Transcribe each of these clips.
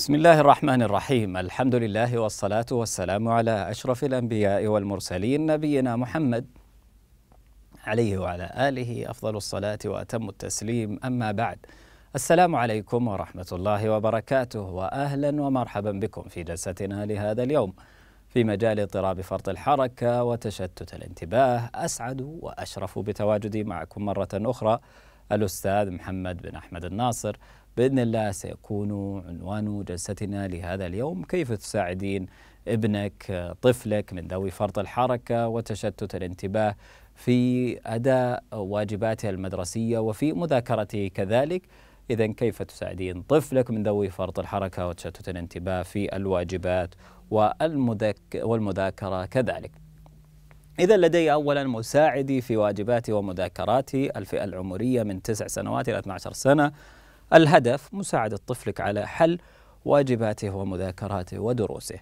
بسم الله الرحمن الرحيم الحمد لله والصلاة والسلام على أشرف الأنبياء والمرسلين نبينا محمد عليه وعلى آله أفضل الصلاة وأتم التسليم أما بعد السلام عليكم ورحمة الله وبركاته وأهلا ومرحبا بكم في جلستنا لهذا اليوم في مجال اضطراب فرط الحركة وتشتت الانتباه أسعد وأشرف بتواجدي معكم مرة أخرى الأستاذ محمد بن أحمد الناصر بإذن الله سيكون عنوان جلستنا لهذا اليوم كيف تساعدين ابنك طفلك من ذوي فرط الحركة وتشتت الانتباه في أداء واجباته المدرسية وفي مذاكرته كذلك إذا كيف تساعدين طفلك من ذوي فرط الحركة وتشتت الانتباه في الواجبات والمذاكرة كذلك إذا لدي أولا مساعدي في واجباتي ومذاكراتي الفئة العمرية من 9 سنوات إلى 12 سنة الهدف مساعدة طفلك على حل واجباته ومذاكراته ودروسه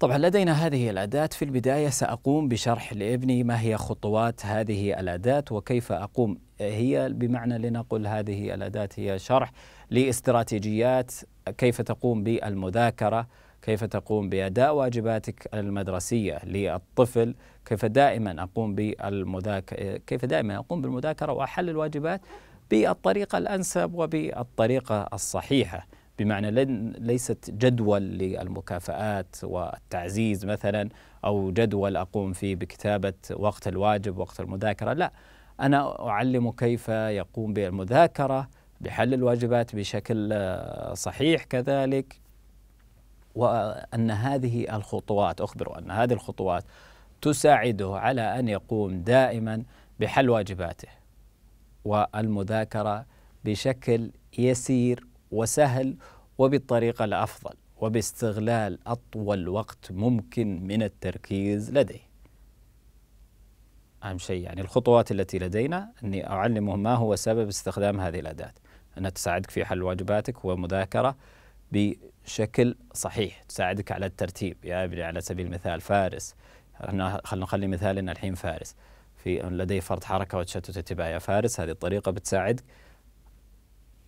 طبعا لدينا هذه الأداة في البداية سأقوم بشرح لابني ما هي خطوات هذه الأداة وكيف أقوم هي بمعنى لنقل هذه الأداة هي شرح لاستراتيجيات كيف تقوم بالمذاكرة كيف تقوم بأداء واجباتك المدرسية للطفل كيف دائما أقوم بالمذاكرة كيف دائما أقوم بالمذاكرة وأحل الواجبات بالطريقة الأنسب وبالطريقة الصحيحة بمعنى ليست جدول للمكافآت والتعزيز مثلا أو جدول أقوم فيه بكتابة وقت الواجب وقت المذاكرة لا أنا أعلمه كيف يقوم بالمذاكرة بحل الواجبات بشكل صحيح كذلك وأن هذه الخطوات أخبره أن هذه الخطوات تساعده على أن يقوم دائما بحل واجباته والمذاكرة بشكل يسير وسهل وبالطريقة الأفضل وباستغلال أطول وقت ممكن من التركيز لديه أهم شيء يعني الخطوات التي لدينا أني أعلمهم ما هو سبب استخدام هذه الأداة أنها تساعدك في حل واجباتك ومذاكرة بشكل صحيح تساعدك على الترتيب يا ابني على سبيل المثال فارس احنا خلينا نخلي مثالنا الحين فارس في لدي فرط حركه وتشتت انتباه يا فارس هذه الطريقه بتساعدك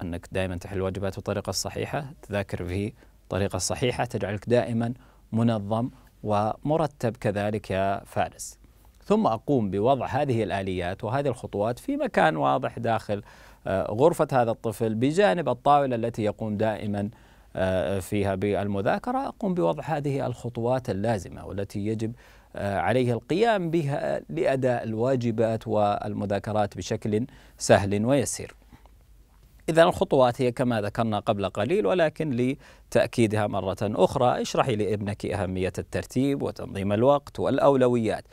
انك دائما تحل الواجبات بالطريقه الصحيحه تذاكر في الطريقه الصحيحه تجعلك دائما منظم ومرتب كذلك يا فارس ثم اقوم بوضع هذه الاليات وهذه الخطوات في مكان واضح داخل آه، غرفه هذا الطفل بجانب الطاوله التي يقوم دائما آه، فيها بالمذاكرة أقوم بوضع هذه الخطوات اللازمة والتي يجب آه، عليه القيام بها لأداء الواجبات والمذاكرات بشكل سهل ويسير إذا الخطوات هي كما ذكرنا قبل قليل ولكن لتأكيدها مرة أخرى اشرحي لابنك أهمية الترتيب وتنظيم الوقت والأولويات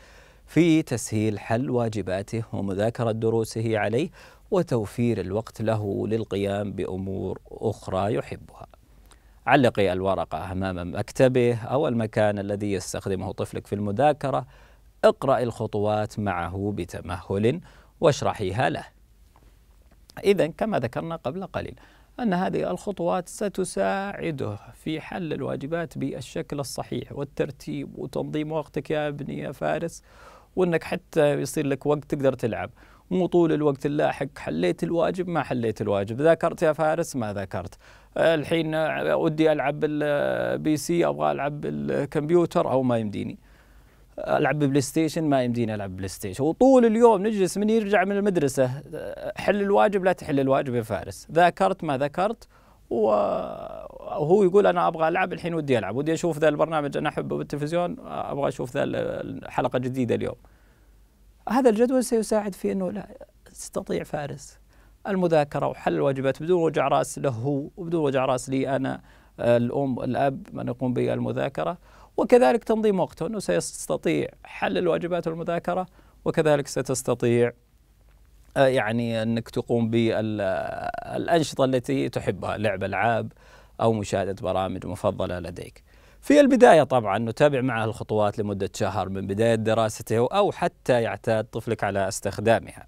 في تسهيل حل واجباته ومذاكرة دروسه عليه وتوفير الوقت له للقيام بأمور أخرى يحبها علقي الورقة أمام مكتبه أو المكان الذي يستخدمه طفلك في المذاكرة اقرأي الخطوات معه بتمهل واشرحيها له إذا كما ذكرنا قبل قليل أن هذه الخطوات ستساعده في حل الواجبات بالشكل الصحيح والترتيب وتنظيم وقتك يا ابني يا فارس وأنك حتى يصير لك وقت تقدر تلعب مو طول الوقت اللاحق حليت الواجب ما حليت الواجب ذاكرت يا فارس ما ذاكرت آه، الحين ودي العب بالبي آه، سي ابغى العب بالكمبيوتر او ما يمديني العب بلاي ستيشن ما يمديني العب بلاي ستيشن وطول اليوم نجلس من يرجع من المدرسه آه، حل الواجب لا تحل الواجب يا فارس ذاكرت ما ذاكرت وهو يقول انا ابغى العب الحين ودي العب ودي اشوف ذا البرنامج انا احبه بالتلفزيون ابغى اشوف ذا الحلقه الجديده اليوم هذا الجدول سيساعد في انه لا تستطيع فارس المذاكره وحل الواجبات بدون وجع راس له هو وبدون وجع راس لي انا آه، الام الاب من يقوم بالمذاكره وكذلك تنظيم وقته انه سيستطيع حل الواجبات والمذاكره وكذلك ستستطيع آه، يعني انك تقوم بالانشطه آه، التي تحبها لعب العاب او مشاهده برامج مفضله لديك. في البدايه طبعا نتابع معه الخطوات لمده شهر من بدايه دراسته او حتى يعتاد طفلك على استخدامها.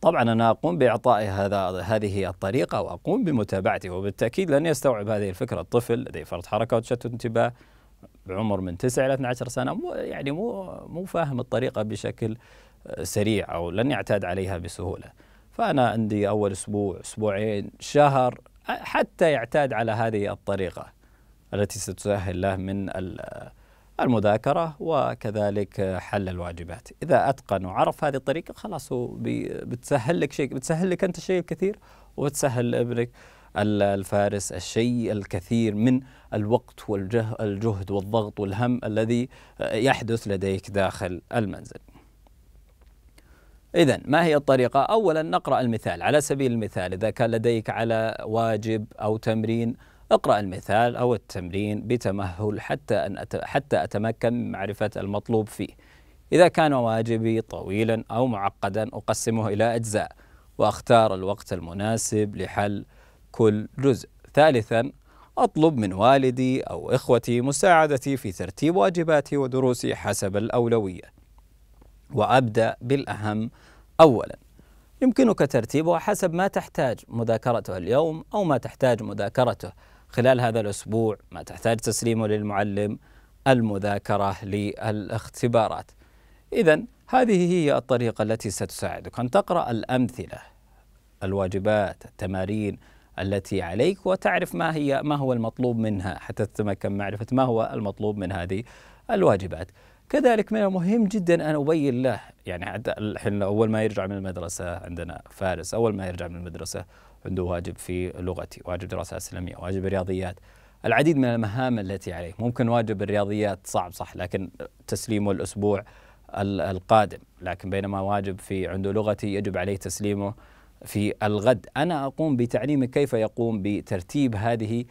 طبعا أنا أقوم بإعطاء هذا هذه الطريقة وأقوم بمتابعته وبالتأكيد لن يستوعب هذه الفكرة الطفل لديه فرط حركة وتشتت انتباه بعمر من 9 إلى 12 سنة مو يعني مو مو فاهم الطريقة بشكل سريع أو لن يعتاد عليها بسهولة فأنا عندي أول أسبوع أسبوعين شهر حتى يعتاد على هذه الطريقة التي ستسهل له من المذاكرة وكذلك حل الواجبات إذا أتقن وعرف هذه الطريقة خلاص هو بتسهل لك شيء بتسهل لك أنت شيء كثير وتسهل لابنك الفارس الشيء الكثير من الوقت والجهد والضغط والهم الذي يحدث لديك داخل المنزل إذا ما هي الطريقة؟ أولا نقرأ المثال على سبيل المثال إذا كان لديك على واجب أو تمرين اقرأ المثال أو التمرين بتمهل حتى أن أت... حتى أتمكن من معرفة المطلوب فيه. إذا كان واجبي طويلا أو معقدا أقسمه إلى أجزاء وأختار الوقت المناسب لحل كل جزء. ثالثا أطلب من والدي أو إخوتي مساعدتي في ترتيب واجباتي ودروسي حسب الأولوية. وأبدأ بالأهم أولا يمكنك ترتيبها حسب ما تحتاج مذاكرته اليوم أو ما تحتاج مذاكرته خلال هذا الأسبوع ما تحتاج تسليمه للمعلم المذاكرة للاختبارات إذا هذه هي الطريقة التي ستساعدك أن تقرأ الأمثلة الواجبات التمارين التي عليك وتعرف ما هي ما هو المطلوب منها حتى تتمكن معرفة ما هو المطلوب من هذه الواجبات كذلك من المهم جدا أن أبين له يعني حتى الحين أول ما يرجع من المدرسة عندنا فارس أول ما يرجع من المدرسة عنده واجب في لغتي واجب دراسات اسلاميه واجب رياضيات العديد من المهام التي عليه ممكن واجب الرياضيات صعب صح لكن تسليمه الاسبوع القادم لكن بينما واجب في عنده لغتي يجب عليه تسليمه في الغد انا اقوم بتعليمه كيف يقوم بترتيب هذه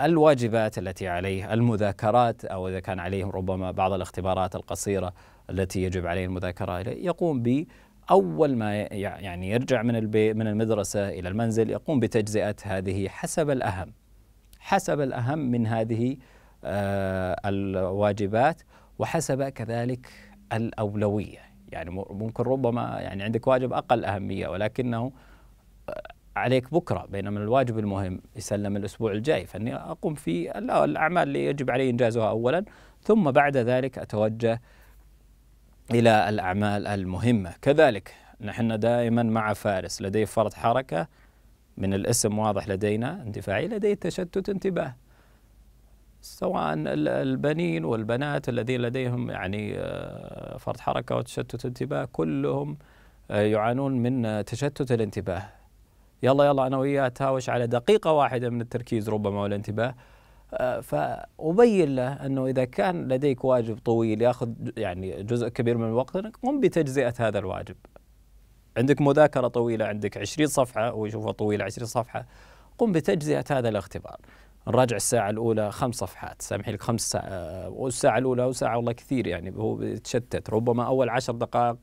الواجبات التي عليه المذاكرات او اذا كان عليهم ربما بعض الاختبارات القصيره التي يجب عليه المذاكره يقوم ب أول ما يعني يرجع من البيت من المدرسة إلى المنزل يقوم بتجزئة هذه حسب الأهم حسب الأهم من هذه آه، الواجبات وحسب كذلك الأولوية يعني ممكن ربما يعني عندك واجب أقل أهمية ولكنه آه، عليك بكرة بينما الواجب المهم يسلم الأسبوع الجاي فأني أقوم في الأعمال اللي يجب علي إنجازها أولا ثم بعد ذلك أتوجه إلى الأعمال المهمة كذلك نحن دائما مع فارس لديه فرط حركة من الاسم واضح لدينا اندفاعي لديه تشتت انتباه سواء البنين والبنات الذين لديهم يعني آه، فرط حركة وتشتت انتباه كلهم آه، يعانون من تشتت الانتباه يلا يلا أنا وياه تهاوش على دقيقة واحدة من التركيز ربما والانتباه فأبين له أنه إذا كان لديك واجب طويل يأخذ يعني جزء كبير من وقتك قم بتجزئة هذا الواجب عندك مذاكرة طويلة عندك 20 صفحة هو يشوفها طويلة 20 صفحة قم بتجزئة هذا الاختبار نراجع الساعة الأولى خمس صفحات سامحي لك خمس ساعة آه، والساعة الأولى وساعة والله كثير يعني هو بيتشتت ربما أول عشر دقائق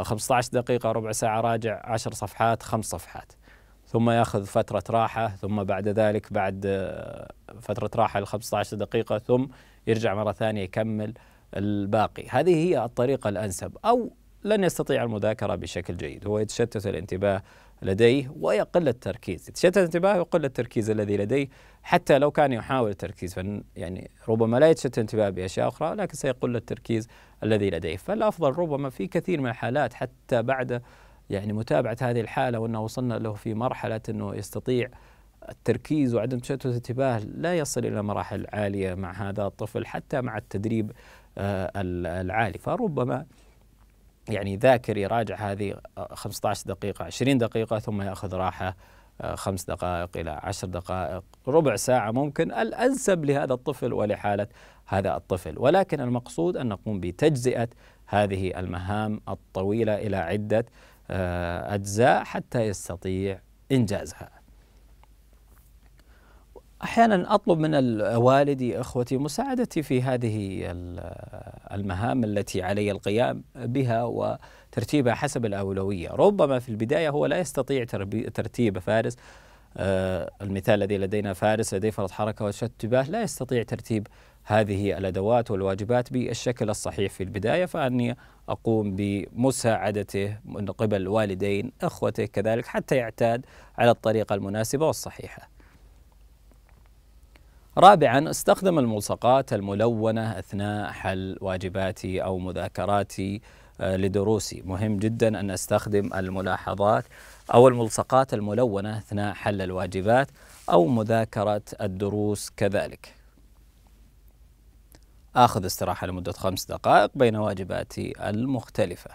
15 آه، دقيقة ربع ساعة راجع عشر صفحات خمس صفحات ثم ياخذ فتره راحه ثم بعد ذلك بعد آه، فتره راحه ل 15 دقيقه ثم يرجع مره ثانيه يكمل الباقي هذه هي الطريقه الانسب او لن يستطيع المذاكره بشكل جيد هو يتشتت الانتباه لديه ويقل التركيز يتشتت الانتباه ويقل التركيز الذي لديه حتى لو كان يحاول التركيز يعني ربما لا يتشتت الانتباه بأشياء أخرى لكن سيقل التركيز الذي لديه فالأفضل ربما في كثير من الحالات حتى بعد يعني متابعه هذه الحاله وانه وصلنا له في مرحله انه يستطيع التركيز وعدم تشتت الانتباه لا يصل الى مراحل عاليه مع هذا الطفل حتى مع التدريب آه، العالي فربما يعني ذاكر يراجع هذه 15 آه، دقيقة 20 دقيقة ثم يأخذ راحة آه، خمس دقائق إلى عشر دقائق ربع ساعة ممكن الأنسب لهذا الطفل ولحالة هذا الطفل ولكن المقصود أن نقوم بتجزئة هذه المهام الطويلة إلى عدة آه، أجزاء حتى يستطيع إنجازها أحيانا أطلب من والدي إخوتي مساعدتي في هذه المهام التي علي القيام بها وترتيبها حسب الأولوية ربما في البداية هو لا يستطيع ترتيب فارس آه، المثال الذي لدينا فارس لديه فرط حركة وشتباه لا يستطيع ترتيب هذه الادوات والواجبات بالشكل الصحيح في البدايه فاني اقوم بمساعدته من قبل والدين اخوته كذلك حتى يعتاد على الطريقه المناسبه والصحيحه. رابعا استخدم الملصقات الملونه اثناء حل واجباتي او مذاكراتي آه، لدروسي، مهم جدا ان استخدم الملاحظات او الملصقات الملونه اثناء حل الواجبات او مذاكره الدروس كذلك. آخذ استراحة لمدة خمس دقائق بين واجباتي المختلفة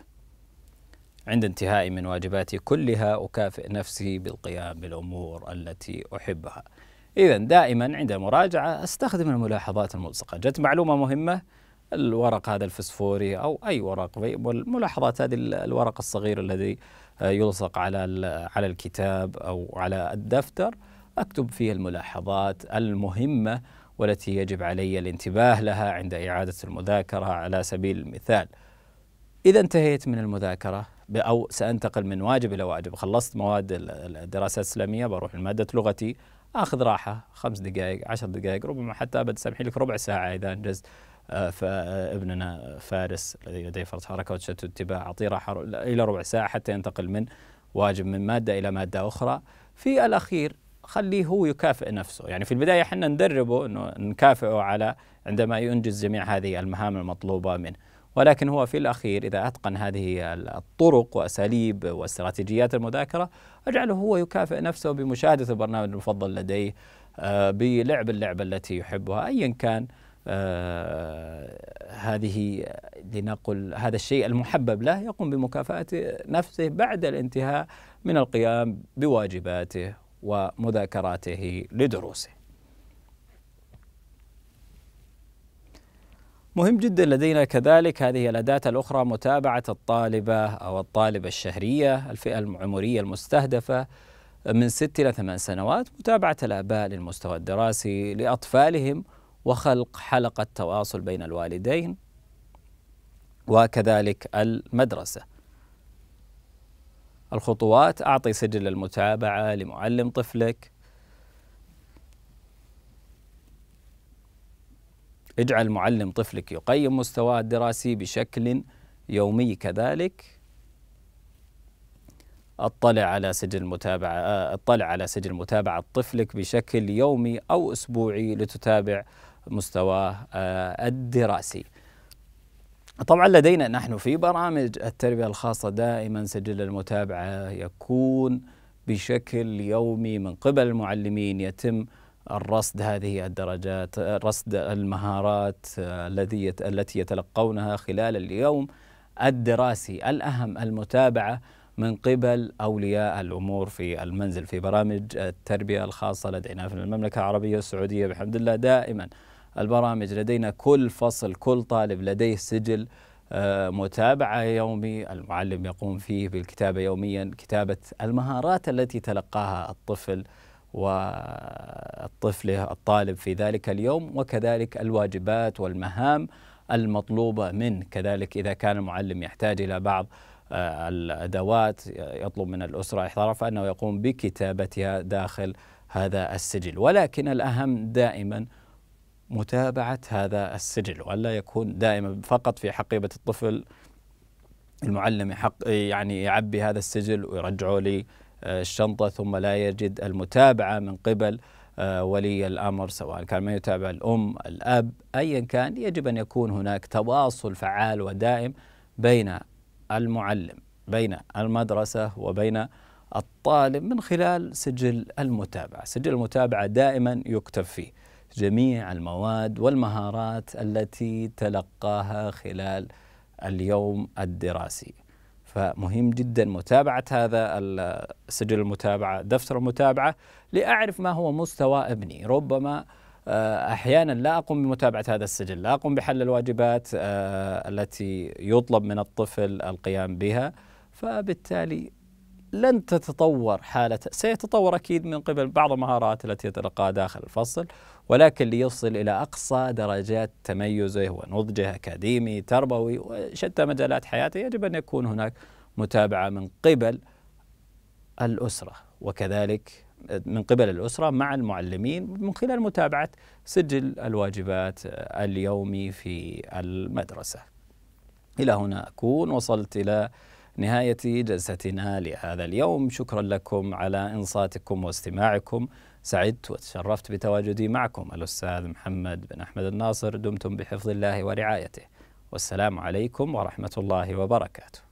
عند انتهائي من واجباتي كلها أكافئ نفسي بالقيام بالأمور التي أحبها إذا دائما عند المراجعة أستخدم الملاحظات الملصقة جت معلومة مهمة الورق هذا الفسفوري أو أي ورق والملاحظات هذه الورق الصغير الذي يلصق على على الكتاب أو على الدفتر أكتب فيه الملاحظات المهمة والتي يجب علي الانتباه لها عند إعادة المذاكرة على سبيل المثال إذا انتهيت من المذاكرة أو سأنتقل من واجب إلى واجب خلصت مواد الدراسات الإسلامية بروح لمادة لغتي آخذ راحة خمس دقائق عشر دقائق ربما حتى أبد سامحي لك ربع ساعة إذا أنجزت آه، فابننا آه، فارس الذي لديه فرط حركة وتشتت انتباه أعطيه راحة إلى ربع ساعة حتى ينتقل من واجب من مادة إلى مادة أخرى في الأخير خليه هو يكافئ نفسه يعني في البداية احنا ندربه أنه نكافئه على عندما ينجز جميع هذه المهام المطلوبة منه ولكن هو في الأخير إذا أتقن هذه الطرق وأساليب واستراتيجيات المذاكرة أجعله هو يكافئ نفسه بمشاهدة البرنامج المفضل لديه آه، بلعب اللعبة التي يحبها أيا كان آه، هذه لنقل هذا الشيء المحبب له يقوم بمكافأة نفسه بعد الانتهاء من القيام بواجباته ومذاكراته لدروسه مهم جدا لدينا كذلك هذه الأداة الأخرى متابعة الطالبة أو الطالبة الشهرية الفئة العمرية المستهدفة من ست إلى ثمان سنوات متابعة الآباء للمستوى الدراسي لأطفالهم وخلق حلقة تواصل بين الوالدين وكذلك المدرسة الخطوات أعطي سجل المتابعة لمعلم طفلك اجعل معلم طفلك يقيم مستواه الدراسي بشكل يومي كذلك اطلع على سجل متابعة آه، اطلع على سجل متابعة طفلك بشكل يومي أو أسبوعي لتتابع مستواه آه، الدراسي طبعا لدينا نحن في برامج التربية الخاصة دائما سجل المتابعة يكون بشكل يومي من قبل المعلمين يتم الرصد هذه الدرجات رصد المهارات آه، الذي التي يتلقونها خلال اليوم الدراسي الأهم المتابعة من قبل أولياء الأمور في المنزل في برامج التربية الخاصة لدينا في المملكة العربية السعودية بحمد الله دائما البرامج لدينا كل فصل كل طالب لديه سجل آه، متابعة يومي المعلم يقوم فيه بالكتابة يوميا كتابة المهارات التي تلقاها الطفل والطفل الطالب في ذلك اليوم وكذلك الواجبات والمهام المطلوبة منه كذلك إذا كان المعلم يحتاج إلى بعض آه، الأدوات يطلب من الأسرة إحضارها فأنه يقوم بكتابتها داخل هذا السجل ولكن الأهم دائما متابعة هذا السجل وألا يكون دائما فقط في حقيبة الطفل المعلم حق يعني يعبي هذا السجل ويرجعه لي آه، الشنطة ثم لا يجد المتابعة من قبل آه، ولي الأمر سواء كان ما يتابع الأم الأب أيا كان يجب أن يكون هناك تواصل فعال ودائم بين المعلم بين المدرسة وبين الطالب من خلال سجل المتابعة سجل المتابعة دائما يكتب فيه جميع المواد والمهارات التي تلقاها خلال اليوم الدراسي فمهم جدا متابعة هذا سجل المتابعة دفتر المتابعة لأعرف ما هو مستوى ابني ربما آه، أحيانا لا أقوم بمتابعة هذا السجل لا أقوم بحل الواجبات آه، التي يطلب من الطفل القيام بها فبالتالي لن تتطور حالة سيتطور أكيد من قبل بعض المهارات التي يتلقاها داخل الفصل ولكن ليصل إلى أقصى درجات تميزه ونضجه أكاديمي تربوي وشتى مجالات حياته يجب أن يكون هناك متابعة من قبل الأسرة وكذلك من قبل الأسرة مع المعلمين من خلال متابعة سجل الواجبات اليومي في المدرسة إلى هنا أكون وصلت إلى نهاية جلستنا لهذا اليوم شكرا لكم على إنصاتكم واستماعكم سعدت وتشرفت بتواجدي معكم الأستاذ محمد بن أحمد الناصر دمتم بحفظ الله ورعايته والسلام عليكم ورحمة الله وبركاته